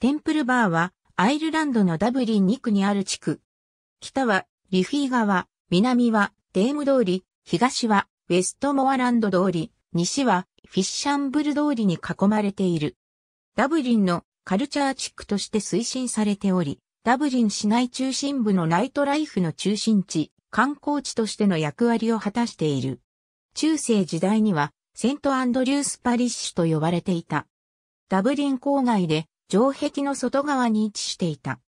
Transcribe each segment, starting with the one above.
テンプルバーはアイルランドのダブリン2区にある地区。北はリフィー川、南はデーム通り、東はウェストモアランド通り、西はフィッシャンブル通りに囲まれている。ダブリンのカルチャー地区として推進されており、ダブリン市内中心部のナイトライフの中心地、観光地としての役割を果たしている。中世時代にはセントアンドリュースパリッシュと呼ばれていた。ダブリン郊外で城壁の外側に位置していた。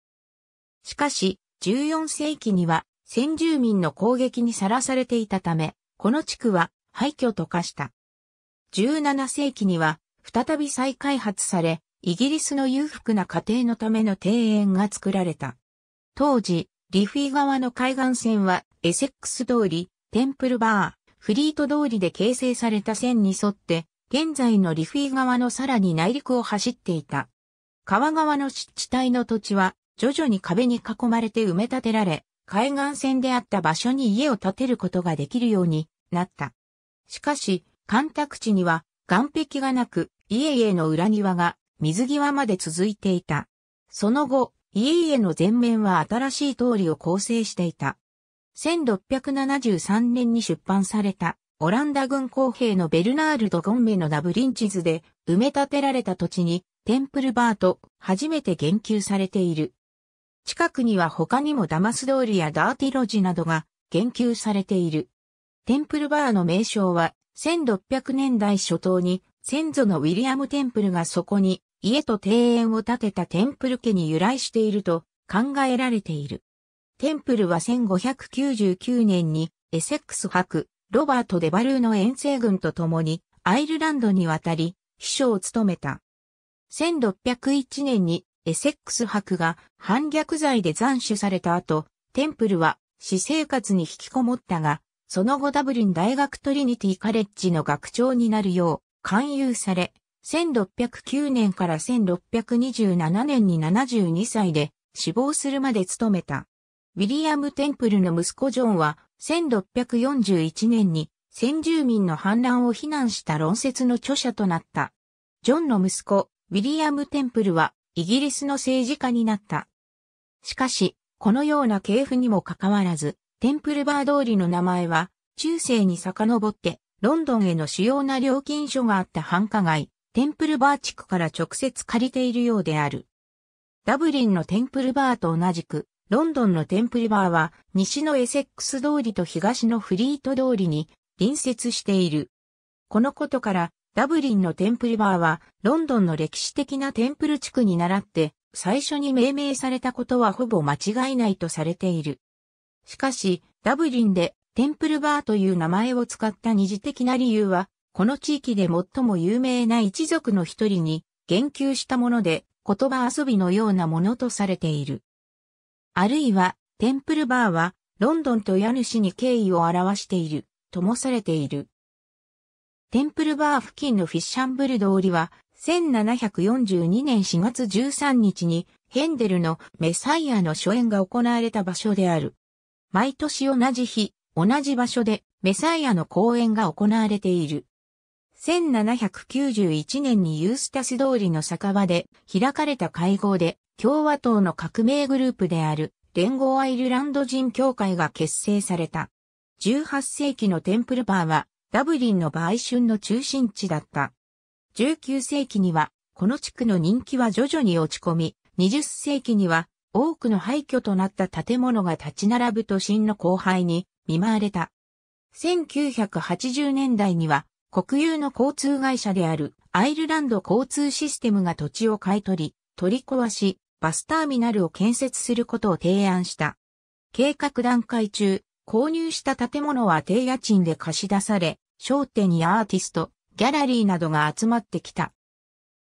しかし、14世紀には先住民の攻撃にさらされていたため、この地区は廃墟と化した。17世紀には再び再開発され、イギリスの裕福な家庭のための庭園が作られた。当時、リフィー側の海岸線はエセックス通り、テンプルバー、フリート通りで形成された線に沿って、現在のリフィー側のさらに内陸を走っていた。川側の湿地帯の土地は、徐々に壁に囲まれて埋め立てられ、海岸線であった場所に家を建てることができるようになった。しかし、干拓地には岸壁がなく、家々の裏庭が水際まで続いていた。その後、家々の前面は新しい通りを構成していた。1673年に出版された、オランダ軍公兵のベルナールド・ゴンメのダブリンチズで埋め立てられた土地にテンプルバーと初めて言及されている。近くには他にもダマス通りやダーティロジなどが言及されている。テンプルバーの名称は1600年代初頭に先祖のウィリアム・テンプルがそこに家と庭園を建てたテンプル家に由来していると考えられている。テンプルは1599年にエセックス博、ロバート・デバルーの遠征軍と共にアイルランドに渡り、秘書を務めた。1601年にエセックス博が反逆罪で斬首された後、テンプルは私生活に引きこもったが、その後ダブリン大学トリニティカレッジの学長になるよう勧誘され、1609年から1627年に72歳で死亡するまで務めた。ウィリアム・テンプルの息子ジョンは1641年に先住民の反乱を非難した論説の著者となった。ジョンの息子、ウィリアム・テンプルはイギリスの政治家になった。しかし、このような系譜にもかかわらず、テンプルバー通りの名前は、中世に遡って、ロンドンへの主要な料金所があった繁華街、テンプルバー地区から直接借りているようである。ダブリンのテンプルバーと同じく、ロンドンのテンプルバーは、西のエセックス通りと東のフリート通りに隣接している。このことから、ダブリンのテンプルバーは、ロンドンの歴史的なテンプル地区に倣って、最初に命名されたことはほぼ間違いないとされている。しかし、ダブリンで、テンプルバーという名前を使った二次的な理由は、この地域で最も有名な一族の一人に、言及したもので、言葉遊びのようなものとされている。あるいは、テンプルバーは、ロンドンと家主に敬意を表している、ともされている。テンプルバー付近のフィッシャンブル通りは、1742年4月13日にヘンデルのメサイアの初演が行われた場所である。毎年同じ日、同じ場所でメサイアの公演が行われている。1791年にユースタス通りの酒場で開かれた会合で共和党の革命グループである連合アイルランド人協会が結成された。18世紀のテンプルバーはダブリンの売春の中心地だった。19世紀には、この地区の人気は徐々に落ち込み、20世紀には多くの廃墟となった建物が立ち並ぶ都心の荒廃に見舞われた。1980年代には国有の交通会社であるアイルランド交通システムが土地を買い取り、取り壊し、バスターミナルを建設することを提案した。計画段階中、購入した建物は低家賃で貸し出され、商店やアーティスト、ギャラリーなどが集まってきた。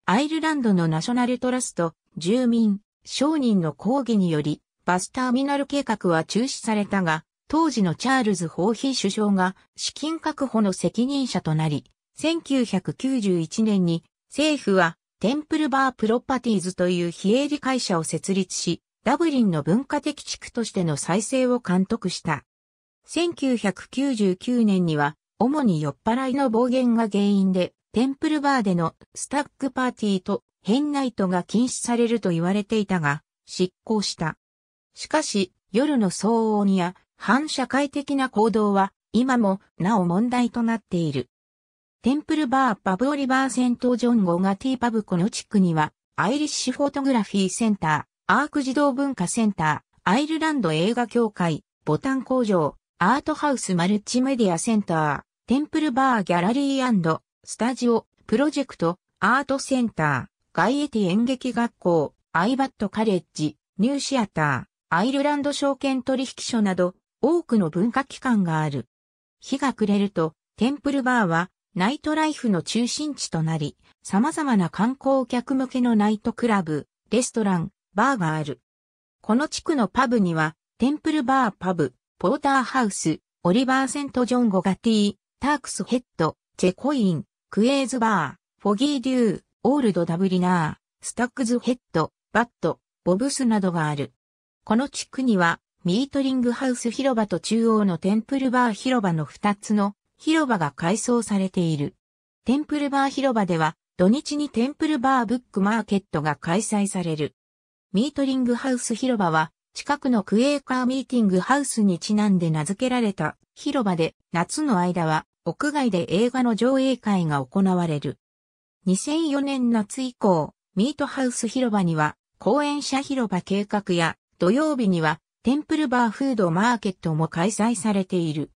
アイルランドのナショナルトラスト、住民、商人の抗議により、バスターミナル計画は中止されたが、当時のチャールズ・ホーヒー首相が資金確保の責任者となり、1991年に政府はテンプルバープロパティーズという非営利会社を設立し、ダブリンの文化的地区としての再生を監督した。1999年には、主に酔っ払いの暴言が原因で、テンプルバーでのスタックパーティーと変ナイトが禁止されると言われていたが、執行した。しかし、夜の騒音や反社会的な行動は今もなお問題となっている。テンプルバーパブオリバーセントジョンゴ号がーパブこの地区にはアイリッシュフォトグラフィーセンター、アーク児童文化センター、アイルランド映画協会、ボタン工場、アートハウスマルチメディアセンター、テンプルバーギャラリースタジオ、プロジェクト、アートセンター、ガイエティ演劇学校、アイバットカレッジ、ニューシアター、アイルランド証券取引所など、多くの文化機関がある。日が暮れると、テンプルバーは、ナイトライフの中心地となり、様々な観光客向けのナイトクラブ、レストラン、バーがある。この地区のパブには、テンプルバーパブ、ポーターハウス、オリバー・セント・ジョン・ゴガティ、タークス・ヘッド、チェコイン、クエーズ・バー、フォギー・デュー、オールド・ダブリナー、スタックズ・ヘッド、バット、ボブスなどがある。この地区には、ミートリングハウス広場と中央のテンプルバー広場の2つの広場が改装されている。テンプルバー広場では、土日にテンプルバーブックマーケットが開催される。ミートリングハウス広場は、近くのクエーカーミーティングハウスにちなんで名付けられた広場で夏の間は屋外で映画の上映会が行われる。2004年夏以降、ミートハウス広場には公園者広場計画や土曜日にはテンプルバーフードマーケットも開催されている。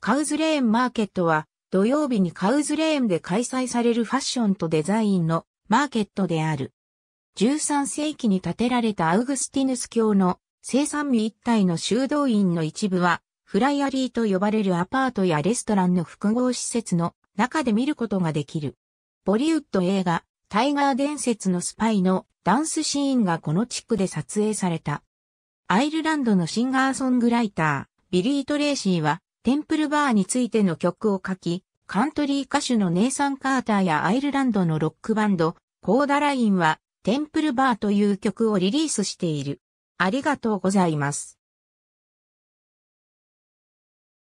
カウズレーンマーケットは土曜日にカウズレーンで開催されるファッションとデザインのマーケットである。13世紀に建てられたアウグスティヌス教の生産日一体の修道院の一部は、フライアリーと呼ばれるアパートやレストランの複合施設の中で見ることができる。ボリウッド映画、タイガー伝説のスパイのダンスシーンがこの地区で撮影された。アイルランドのシンガーソングライター、ビリー・トレーシーは、テンプルバーについての曲を書き、カントリー歌手のネイサン・カーターやアイルランドのロックバンド、コーダラインは、テンプルバーという曲をリリースしている。ありがとうございます。